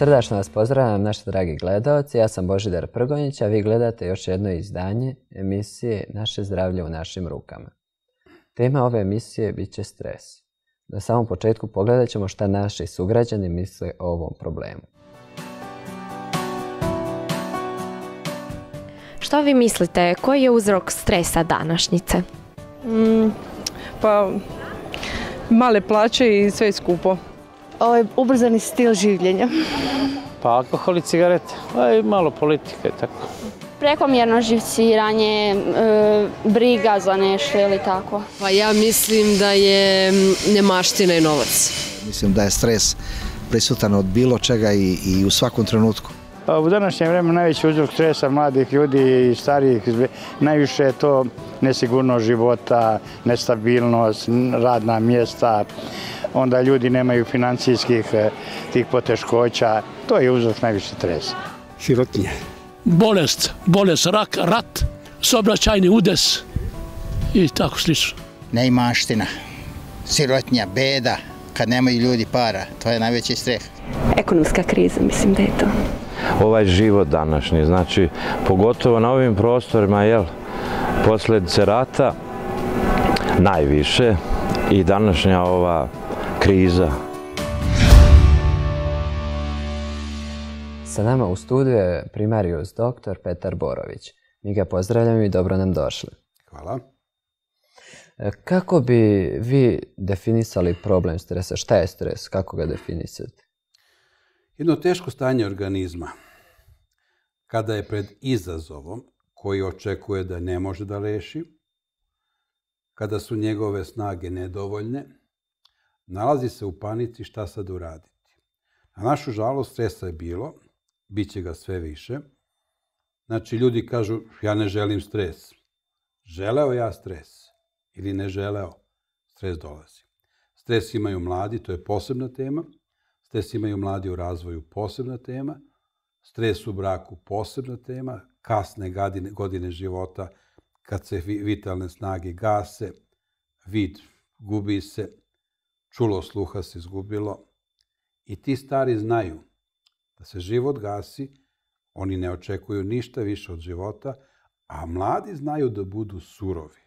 Srdačno vas pozdravljam, naši dragi gledalci. Ja sam Božidar Prgonjić, a vi gledate još jedno izdanje emisije Naše zdravlje u našim rukama. Tema ove emisije bit će stres. Na samom početku pogledat ćemo šta naši sugrađani misle o ovom problemu. Šta vi mislite, koji je uzrok stresa današnjice? Mm, pa male plaće i sve skupo ovaj ubrzani stil življenja? Pa alkohol i cigarete, pa i malo politika i tako. Prekomjerno živciranje, e, briga za nešto ili tako. Pa ja mislim da je nemaština i novac. Mislim da je stres prisutan od bilo čega i, i u svakom trenutku. Pa, u današnje vreme najveći uzrok stresa mladih ljudi i starijih, najviše je to nesigurnost života, nestabilnost, radna mjesta, onda ljudi nemaju financijskih e, tih poteškoća. To je uzrok najviše stresa. Sirotinja. Bolest, bolest, rak, rat, sobraćajni udes i tako slično. Neimaština, sirotinja, beda, kad nemaju ljudi para, to je najveći streh. Ekonomska kriza, mislim da je to ovaj život današnji. Znači, pogotovo na ovim prostorima, jel, posledice rata, najviše i današnja ova kriza. Sa nama u studiju je primarius doktor Petar Borović. Mi ga pozdravljamo i dobro nam došli. Hvala. E, kako bi vi definisali problem stresa? Šta je stres? Kako ga definisati? Jedno teško stanje organizma, kada je pred izazovom koji očekuje da ne može da reši, kada su njegove snage nedovoljne, nalazi se u panici šta sad uraditi. Na našu žalost stresa je bilo, bit će ga sve više. Znači, ljudi kažu, ja ne želim stres. Želeo ja stres ili ne želeo, stres dolazi. Stres imaju mladi, to je posebna tema – Stres imaju mladi u razvoju posebna tema, stres u braku posebna tema, kasne godine, godine života kad se vitalne snage gase, vid gubi se, čulo sluha se izgubilo i ti stari znaju da se život gasi, oni ne očekuju ništa više od života, a mladi znaju da budu surovi.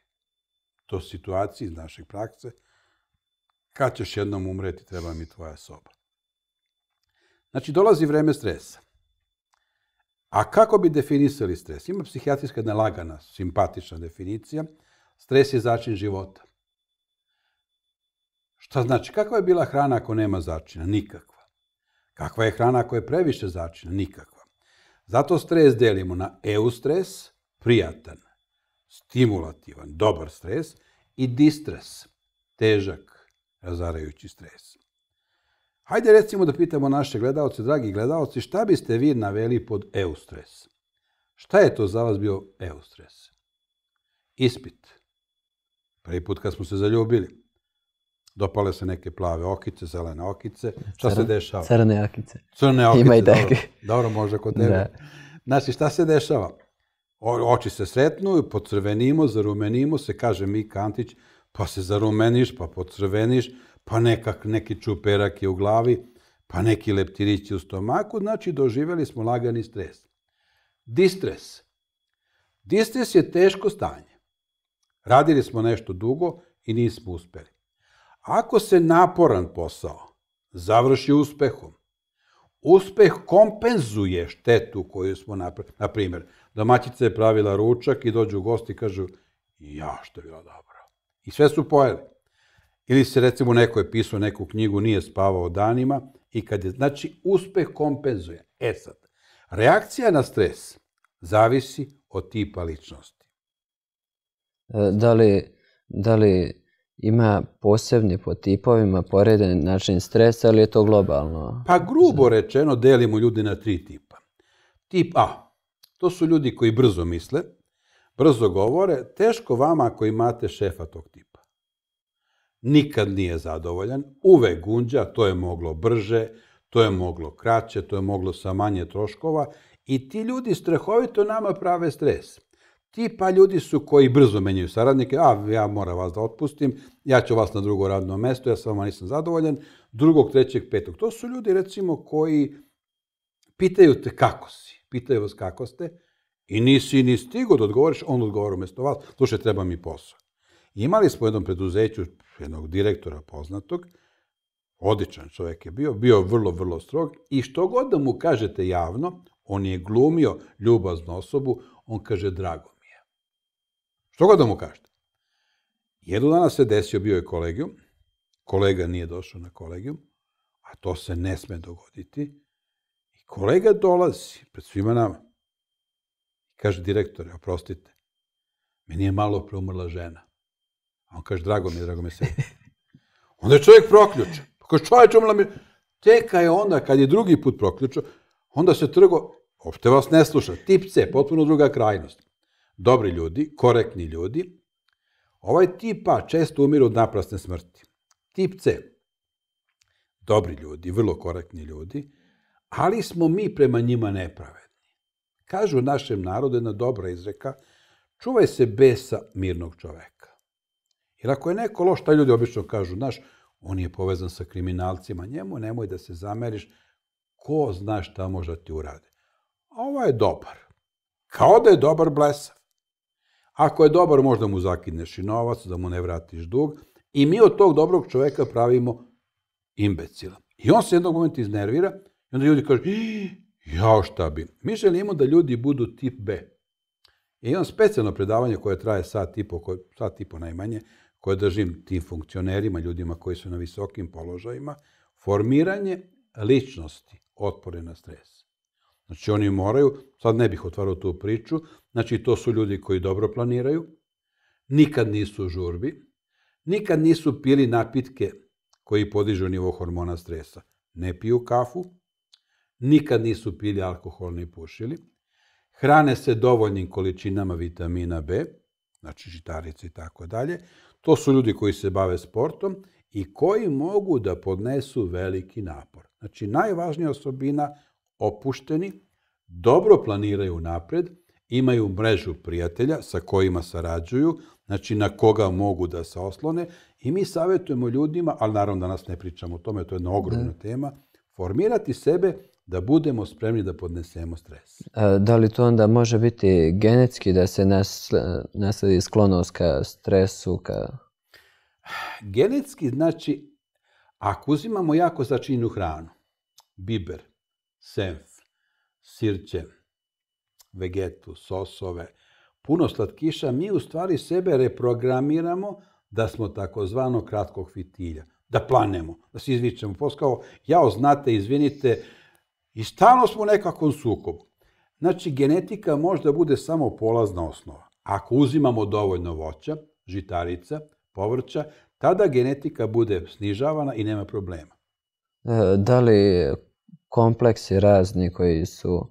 To situacije iz naših prakse, kad ćeš jednom umreti, treba mi tvoja soba. Znači, dolazi vreme stresa. A kako bi definisali stres? Ima psihijatrijska jedna lagana, simpatična definicija. Stres je začin života. Šta znači? Kakva je bila hrana ako nema začina? Nikakva. Kakva je hrana ako je previše začina? Nikakva. Zato stres delimo na eustres, prijatan, stimulativan, dobar stres i distres, težak, razarajući stres. Hajde recimo da pitamo naše gledalce, dragi gledalci, šta biste vi naveli pod eustres? Šta je to za vas bio eustres? Ispit. Prvi put kad smo se zaljubili. Dopale se neke plave okice, zelene okice. Šta Crn, se dešava? Crne okice. Crne okice. Ima i tako. Dobro, dobro može kod tebe. Da. Znači, šta se dešava? O, oči se sretnu, pocrvenimo, zarumenimo se, kaže Mika Antić, pa se zarumeniš, pa pocrveniš, pa nekak, neki čuperak je u glavi, pa neki leptirić u stomaku, znači doživjeli smo lagani stres. Distres. Distres je teško stanje. Radili smo nešto dugo i nismo uspeli. Ako se naporan posao završi uspehom, uspeh kompenzuje štetu koju smo napravili. Na primjer, domaćica je pravila ručak i dođu gosti i kažu ja što je bilo dobro. I sve su pojeli. Ili se recimo neko je pisao neku knjigu, nije spavao danima i kad je, znači, uspeh kompenzuje. E sad, reakcija na stres zavisi od tipa ličnosti. E, da li, da li ima posebni po tipovima poredan način stresa, ali je to globalno? Pa grubo rečeno delimo ljudi na tri tipa. Tip A, to su ljudi koji brzo misle, brzo govore, teško vama ako imate šefa tog tipa nikad nije zadovoljan, uvek gunđa, to je moglo brže, to je moglo kraće, to je moglo sa manje troškova i ti ljudi strahovito nama prave stres. Ti pa ljudi su koji brzo menjaju saradnike, a ja moram vas da otpustim, ja ću vas na drugo radno mesto, ja s vama nisam zadovoljan, drugog, trećeg, petog. To su ljudi recimo koji pitaju te kako si, pitaju vas kako ste i nisi ni stigo da odgovoriš, on odgovara umesto vas, slušaj, treba mi posao. Imali smo u jednom preduzeću jednog direktora poznatog, odličan čovjek je bio, bio vrlo, vrlo strog i što god da mu kažete javno, on je glumio ljubaznu osobu, on kaže drago mi je. Što god da mu kažete. Jedno dana se desio, bio je kolegijum, kolega nije došao na kolegijum, a to se ne sme dogoditi. I kolega dolazi pred svima nama. i Kaže direktore, oprostite, meni je malo preumrla žena. A on kaže, drago mi je, drago mi se. Onda je čovjek proključan. Pa kaže, čovječ, umrla mi... Teka je onda, kad je drugi put proključio, onda se trgo, opšte vas ne sluša, tip C, potpuno druga krajnost. Dobri ljudi, korektni ljudi, ovaj tipa često umiru od naprasne smrti. Tip C, dobri ljudi, vrlo korektni ljudi, ali smo mi prema njima nepravedni. Kažu našem narodu jedna dobra izreka, čuvaj se besa mirnog čoveka. Jer ako je neko loš, taj ljudi obično kažu, znaš, on je povezan sa kriminalcima, njemu nemoj da se zameriš, ko zna šta može da ti urade. A ova je dobar. Kao da je dobar blesav. Ako je dobar, možda mu zakidneš i novac, da mu ne vratiš dug. I mi od tog dobrog čoveka pravimo imbecila. I on se jednog momenta iznervira i onda ljudi kažu, jao šta bi. Mi želimo da ljudi budu tip B. I imam specijalno predavanje koje traje sat i po, sat i po najmanje, koje držim tim funkcionerima, ljudima koji su na visokim položajima, formiranje ličnosti otpore na stres. Znači oni moraju, sad ne bih otvarao tu priču, znači to su ljudi koji dobro planiraju, nikad nisu u žurbi, nikad nisu pili napitke koji podižu nivo hormona stresa. Ne piju kafu, nikad nisu pili alkohol ni pušili, hrane se dovoljnim količinama vitamina B, znači žitarice i tako dalje, To su ljudi koji se bave sportom i koji mogu da podnesu veliki napor. Znači, najvažnija osobina, opušteni, dobro planiraju napred, imaju mrežu prijatelja sa kojima sarađuju, znači na koga mogu da se oslone i mi savjetujemo ljudima, ali naravno danas ne pričamo o tome, to je jedna ogromna ne. Da. tema, formirati sebe da budemo spremni da podnesemo stres. E, da li to onda može biti genetski da se e, nasledi sklonost ka stresu? Ka... Genetski znači, ako uzimamo jako začinu hranu, biber, senf, sirće, vegetu, sosove, puno slatkiša, mi u stvari sebe reprogramiramo da smo takozvano kratkog fitilja, da planemo, da se izvičemo. Poskao, jao, znate, izvinite, I stalno smo u nekakvom sukobu. Znači, genetika možda bude samo polazna osnova. Ako uzimamo dovoljno voća, žitarica, povrća, tada genetika bude snižavana i nema problema. E, da li kompleksi razni koji su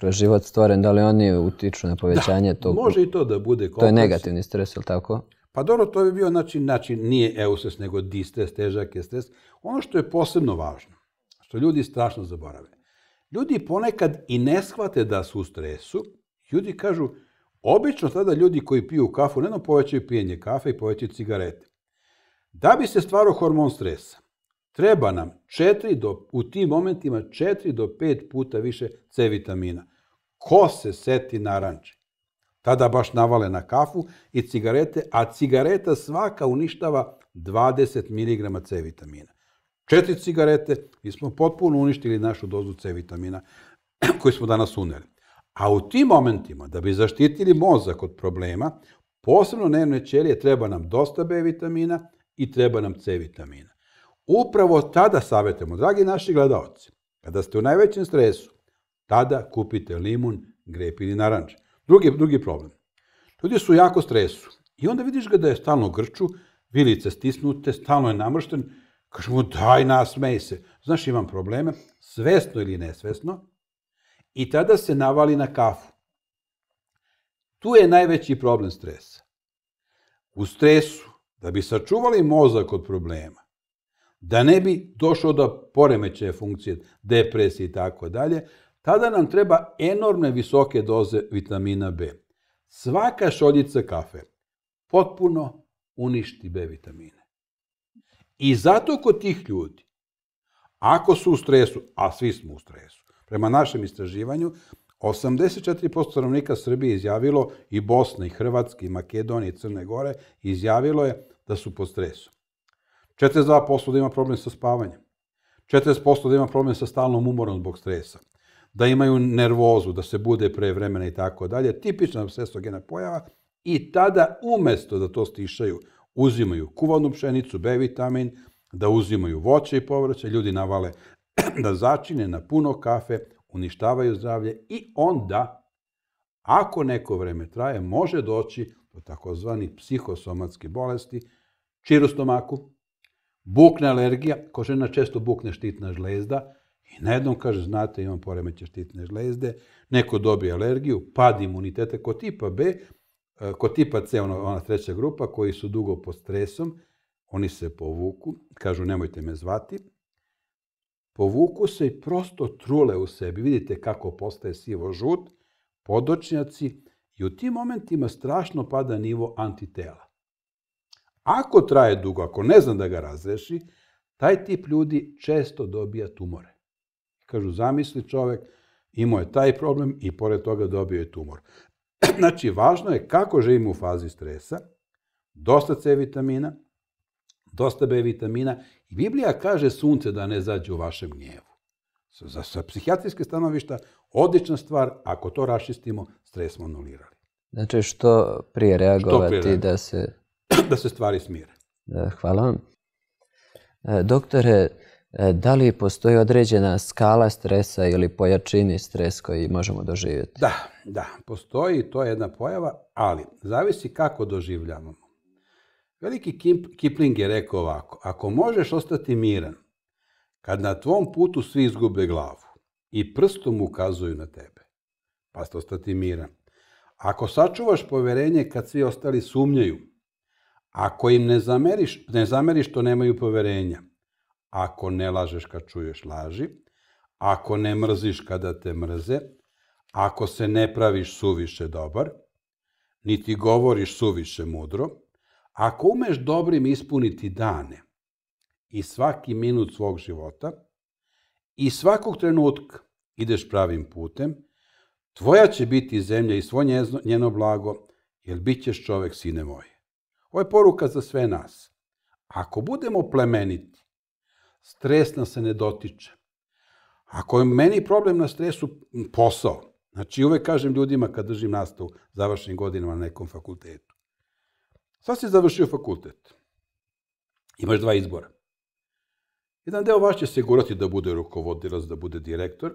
kroz život stvoren, da li oni utiču na povećanje da, tog... može i to da bude kompleks. To je negativni stres, ili tako? Pa dobro, to bi bio, znači, znači nije eustres, nego distres, težak je stres. Ono što je posebno važno, što ljudi strašno zaborave, Ljudi ponekad i ne shvate da su u stresu. Ljudi kažu, obično tada ljudi koji piju kafu, nedno povećaju pijenje kafe i povećaju cigarete. Da bi se stvarao hormon stresa, treba nam 4 do, u tim momentima 4 do 5 puta više C vitamina. Ko se seti naranče? Tada baš navale na kafu i cigarete, a cigareta svaka uništava 20 mg C vitamina četiri cigarete i smo potpuno uništili našu dozu C vitamina koju smo danas uneli. A u tim momentima, da bi zaštitili mozak od problema, posebno nervne ćelije treba nam dosta B vitamina i treba nam C vitamina. Upravo tada savjetujemo, dragi naši gledalci, kada ste u najvećem stresu, tada kupite limun, grep ili naranč. Drugi, drugi problem. Ljudi su u jako stresu i onda vidiš ga da je stalno grču, vilice stisnute, stalno je namršten, Kažem mu, daj nasmej se. Znaš, imam probleme, svesno ili nesvesno, i tada se navali na kafu. Tu je najveći problem stresa. U stresu, da bi sačuvali mozak od problema, da ne bi došlo do poremećaja funkcije, depresije i tako dalje, tada nam treba enormne visoke doze vitamina B. Svaka šoljica kafe potpuno uništi B vitamina. I zato kod tih ljudi, ako su u stresu, a svi smo u stresu, prema našem istraživanju, 84% stanovnika Srbije izjavilo i Bosne, i Hrvatske, i Makedonije, i Crne Gore, izjavilo je da su pod stresom. 42% da ima problem sa spavanjem. 40% da ima problem sa stalnom umorom zbog stresa. Da imaju nervozu, da se bude pre vremena i tako dalje. Tipična stresogena pojava i tada umesto da to stišaju, uzimaju kuvanu pšenicu, B vitamin, da uzimaju voće i povrće, ljudi navale da začine na puno kafe, uništavaju zdravlje i onda, ako neko vreme traje, može doći do takozvani psihosomatske bolesti, čir u stomaku, bukna alergija, ko žena često bukne štitna žlezda, I na jednom kaže, znate, imam poremeće štitne žlezde, neko dobije alergiju, pad imunitete kod tipa B, E, kod tipa C, ono, ona treća grupa, koji su dugo pod stresom, oni se povuku, kažu nemojte me zvati, povuku se i prosto trule u sebi. Vidite kako postaje sivo-žut, podočnjaci i u tim momentima strašno pada nivo antitela. Ako traje dugo, ako ne zna da ga razreši, taj tip ljudi često dobija tumore. Kažu, zamisli čovek, imao je taj problem i pored toga dobio je tumor. Znači, važno je kako živimo u fazi stresa, dosta C vitamina, dosta B vitamina i Biblija kaže sunce da ne zađe u vašem gnjevu. Sa, sa psihijatrijske stanovišta odlična stvar, ako to rašistimo, stres smo anulirali. Znači, što prije reagovati što prije da se... da se stvari smire. Da, hvala vam. E, doktore, E, da li postoji određena skala stresa ili pojačini stres koji možemo doživjeti? Da, da, postoji, to je jedna pojava, ali zavisi kako doživljavamo. Veliki Kipling je rekao ovako, ako možeš ostati miran, kad na tvom putu svi izgube glavu i prstom ukazuju na tebe, pa ste ostati miran. Ako sačuvaš poverenje kad svi ostali sumnjaju, ako im ne zameriš, ne zameriš to nemaju poverenja, ako ne lažeš kad čuješ laži, ako ne mrziš kada te mrze, ako se ne praviš suviše dobar, niti govoriš suviše mudro, ako umeš dobrim ispuniti dane i svaki minut svog života i svakog trenutka ideš pravim putem, tvoja će biti zemlja i svo njeno blago, jer bit ćeš čovek, sine moje. Ovo je poruka za sve nas. Ako budemo plemeniti, stres nas se ne dotiče. Ako je meni problem na stresu, posao. Znači, uvek kažem ljudima kad držim nastavu završnim godinama na nekom fakultetu. Sad si završio fakultet. Imaš dva izbora. Jedan deo vas će se gurati da bude rukovodilac, da bude direktor.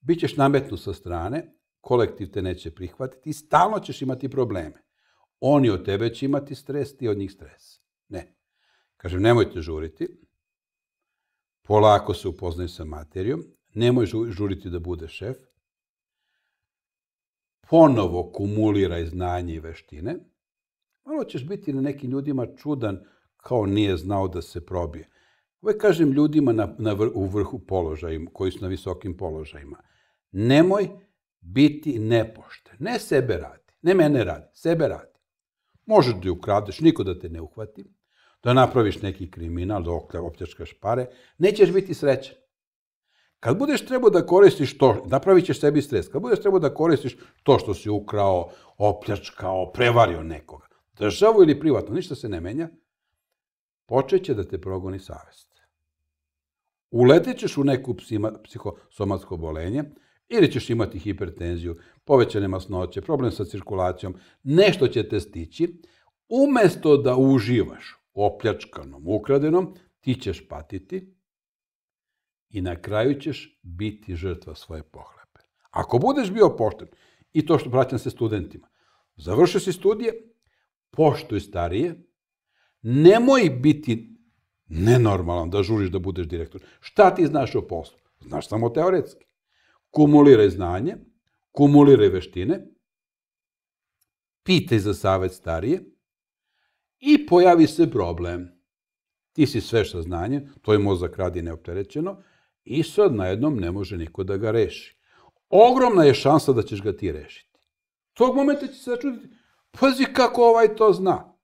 Bićeš nametnu sa strane, kolektiv te neće prihvatiti i stalno ćeš imati probleme. Oni od tebe će imati stres, ti od njih stres. Ne. Kažem, nemojte žuriti polako se upoznaj sa materijom, nemoj žuriti da bude šef, ponovo kumuliraj znanje i veštine, malo ćeš biti na nekim ljudima čudan kao nije znao da se probije. Uvek kažem ljudima na, na vr, u vrhu položajima, koji su na visokim položajima, nemoj biti nepošten. Ne sebe radi, ne mene radi, sebe radi. Možeš da je ukradeš, niko da te ne uhvati da napraviš neki kriminal, dokle da optečkaš pare, nećeš biti srećan. Kad budeš trebao da koristiš to, napravit ćeš sebi stres, kad budeš trebao da koristiš to što si ukrao, opljačkao, prevario nekoga, državu ili privatno, ništa se ne menja, počeće da te progoni savest. Uletećeš u neku psima, psihosomatsko bolenje, ili ćeš imati hipertenziju, povećane masnoće, problem sa cirkulacijom, nešto će te stići, umesto da uživaš opljačkanom, ukradenom, ti ćeš patiti i na kraju ćeš biti žrtva svoje pohlepe. Ako budeš bio pošten, i to što vraćam se studentima, završi si studije, poštuj starije, nemoj biti nenormalan da žuriš da budeš direktor. Šta ti znaš o poslu? Znaš samo teoretski. Kumuliraj znanje, kumuliraj veštine, pitaj za savet starije, I pojavi se problem. Ti si sve sa znanjem, tvoj mozak radi neopterećeno i sad na jednom ne može niko da ga reši. Ogromna je šansa da ćeš ga ti rešiti. Tog momenta će se začuditi, pazi kako ovaj to zna.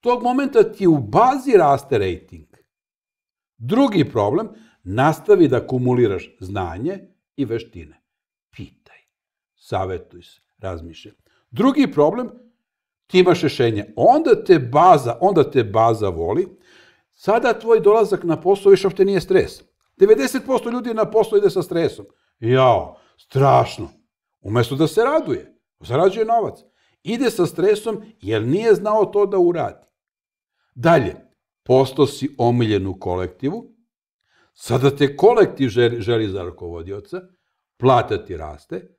Tog momenta ti u bazi raste rating. Drugi problem, nastavi da kumuliraš znanje i veštine. Pitaj, savetuj se, razmišljaj. Drugi problem, ti imaš rešenje. Onda te baza, onda te baza voli, sada tvoj dolazak na posao više uopšte nije stres. 90% ljudi na poslu ide sa stresom. Jao, strašno. Umesto da se raduje, zarađuje novac. Ide sa stresom jer nije znao to da uradi. Dalje, postao si omiljen u kolektivu, sada te kolektiv želi, želi za rukovodioca, plata ti raste,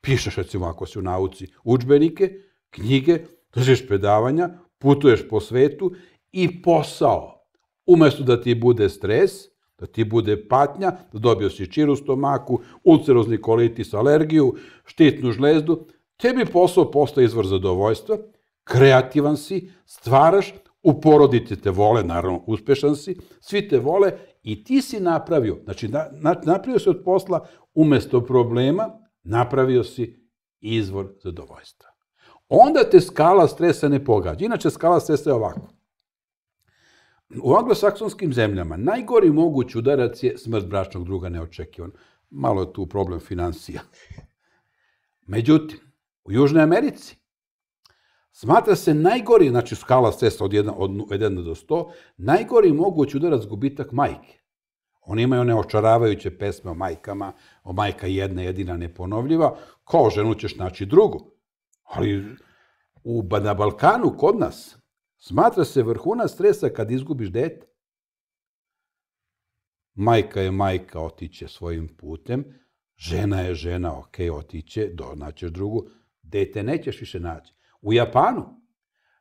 pišeš recimo ako si u nauci učbenike, knjige, držiš predavanja, putuješ po svetu i posao. Umesto da ti bude stres, da ti bude patnja, da dobio si čir stomaku, ulcerozni kolitis, alergiju, štitnu žlezdu, tebi posao postaje izvor zadovoljstva, kreativan si, stvaraš, u porodici te vole, naravno uspešan si, svi te vole i ti si napravio, znači na, na, napravio si od posla umesto problema, napravio si izvor zadovoljstva onda te skala stresa ne pogađa. Inače, skala stresa je ovako. U anglosaksonskim zemljama najgori moguć udarac je smrt bračnog druga neočekivan. Malo je tu problem financija. Međutim, u Južnoj Americi smatra se najgori, znači skala stresa od 1, od 1 do 100, najgori moguć udarac gubitak majke. Oni imaju one očaravajuće pesme o majkama, o majka jedna jedina neponovljiva, kao ženu ćeš naći drugu. Ali u, na Balkanu, kod nas, smatra se vrhuna stresa kad izgubiš dete. Majka je majka, otiće svojim putem. Žena je žena, ok, otiće, donaćeš drugu. Dete nećeš više naći. U Japanu,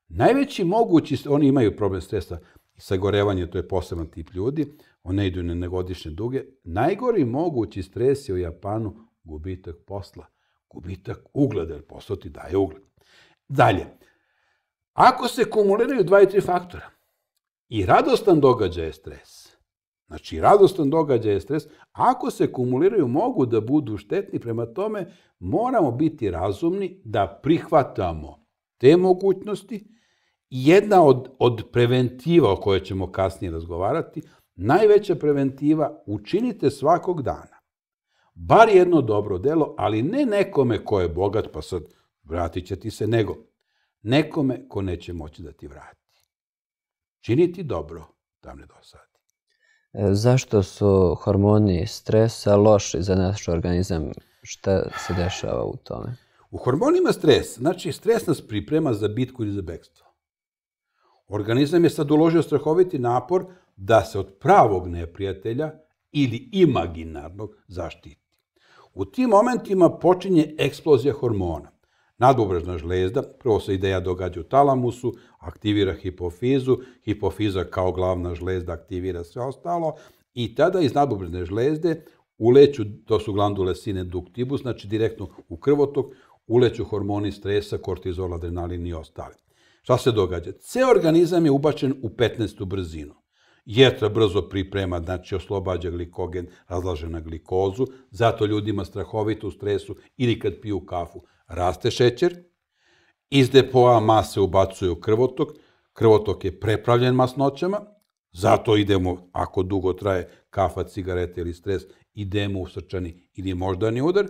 najveći mogući, oni imaju problem stresa, sagorevanje, to je poseban tip ljudi, one idu na negodišnje duge. Najgori mogući stres je u Japanu gubitak posla gubitak ugleda, jer posao ti daje ugled. Dalje, ako se kumuliraju dva i tri faktora, i radostan događaj je stres, znači radostan događaj je stres, ako se kumuliraju mogu da budu štetni, prema tome moramo biti razumni da prihvatamo te mogućnosti, jedna od, od preventiva o kojoj ćemo kasnije razgovarati, najveća preventiva učinite svakog dana bar jedno dobro delo, ali ne nekome ko je bogat, pa sad vratit će ti se, nego nekome ko neće moći da ti vrati. Činiti dobro, tam ne dosadi. E, zašto su hormoni stresa loši za naš organizam? Šta se dešava u tome? U hormonima stres, znači stres nas priprema za bitku ili za bekstvo. Organizam je sad uložio strahoviti napor da se od pravog neprijatelja ili imaginarnog zaštiti. U tim momentima počinje eksplozija hormona. Nadbubrežna žlezda, prvo se ideja događa u talamusu, aktivira hipofizu, hipofiza kao glavna žlezda aktivira sve ostalo i tada iz nadbubrežne žlezde uleću, to su glandule sineduktibus, znači direktno u krvotok, uleću hormoni stresa, kortizol, adrenalin i ostali. Šta se događa? Ceo organizam je ubačen u 15. brzinu. Jetra da brzo priprema, znači oslobađa glikogen, razlaže na glikozu, zato ljudima strahovito u stresu ili kad piju kafu raste šećer, iz depoa mase ubacuju u krvotok, krvotok je prepravljen masnoćama, zato idemo, ako dugo traje kafa, cigarete ili stres, idemo u srčani ili moždani udar,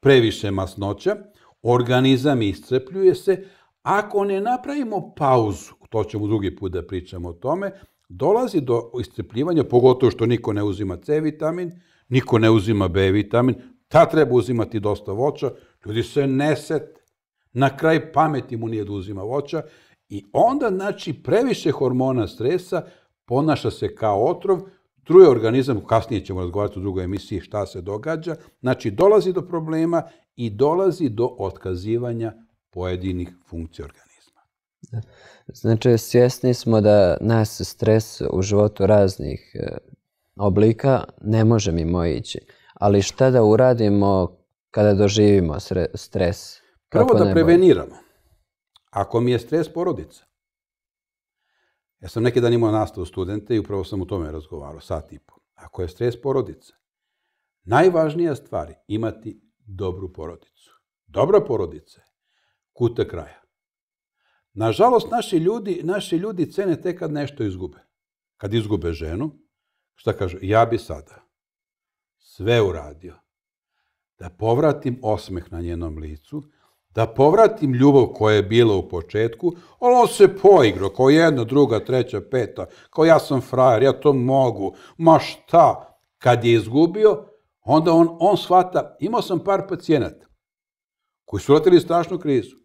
previše masnoća, organizam iscrpljuje se, ako ne napravimo pauzu, to ćemo drugi put da pričamo o tome, dolazi do iscrpljivanja, pogotovo što niko ne uzima C vitamin, niko ne uzima B vitamin, ta treba uzimati dosta voća, ljudi se neset, Na kraj pameti mu nije da uzima voća i onda, znači, previše hormona stresa ponaša se kao otrov, truje organizam, kasnije ćemo razgovarati u drugoj emisiji šta se događa, znači dolazi do problema i dolazi do otkazivanja pojedinih funkcija organizma. Znači, svjesni smo da nas stres u životu raznih e, oblika ne može mimo ići. Ali šta da uradimo kada doživimo stres? Prvo da preveniramo. Ako mi je stres porodica. Ja sam neki dan imao nastavu studente i upravo sam u tome razgovarao, sat i pol. Ako je stres porodica, najvažnija stvar je imati dobru porodicu. Dobra porodica je kuta kraja. Nažalost, naši ljudi, naši ljudi cene te kad nešto izgube. Kad izgube ženu, šta kaže, ja bi sada sve uradio. Da povratim osmeh na njenom licu, da povratim ljubav koja je bila u početku, ali on se poigrao, kao jedna, druga, treća, peta, kao ja sam frajer, ja to mogu, ma šta, kad je izgubio, onda on, on shvata, imao sam par pacijenata koji su vratili strašnu krizu.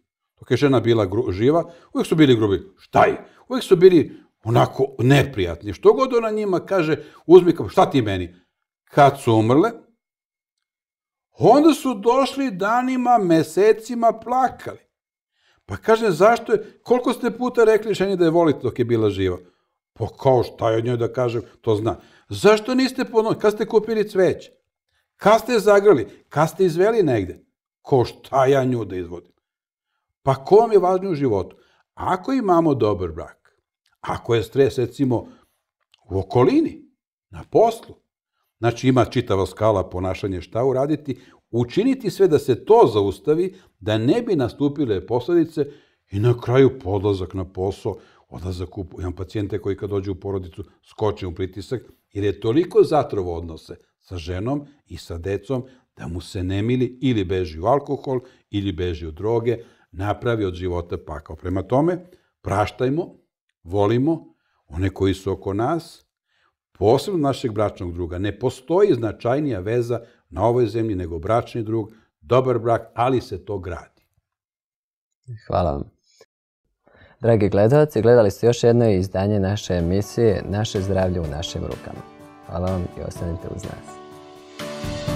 Dok je žena bila gru, živa, uvijek su bili grubi. Šta je? Uvijek su bili onako neprijatni. Što god ona njima kaže, uzmi kao, šta ti meni? Kad su umrle, onda su došli danima, mesecima, plakali. Pa kaže, zašto je, koliko ste puta rekli ženi da je volite dok je bila živa? Pa kao šta je od njoj da kažem, to zna. Zašto niste ponovili? Kad ste kupili cveće? Kad ste zagrali? Kad ste izveli negde? Ko šta ja nju da izvodim? Pa kom je važno u životu? Ako imamo dobar brak, ako je stres, recimo, u okolini, na poslu, znači ima čitava skala ponašanja šta uraditi, učiniti sve da se to zaustavi, da ne bi nastupile posledice i na kraju podlazak na posao, odlazak u, imam pacijente koji kad dođe u porodicu skoče u pritisak, jer je toliko zatrovo odnose sa ženom i sa decom da mu se ne mili ili beži u alkohol ili beži u droge, napravi od života pakao. Prema tome, praštajmo, volimo one koji su oko nas, posebno našeg bračnog druga. Ne postoji značajnija veza na ovoj zemlji nego bračni drug, dobar brak, ali se to gradi. Hvala vam. Dragi gledalci, gledali ste još jedno izdanje naše emisije Naše zdravlje u našim rukama. Hvala vam i ostanite uz nas.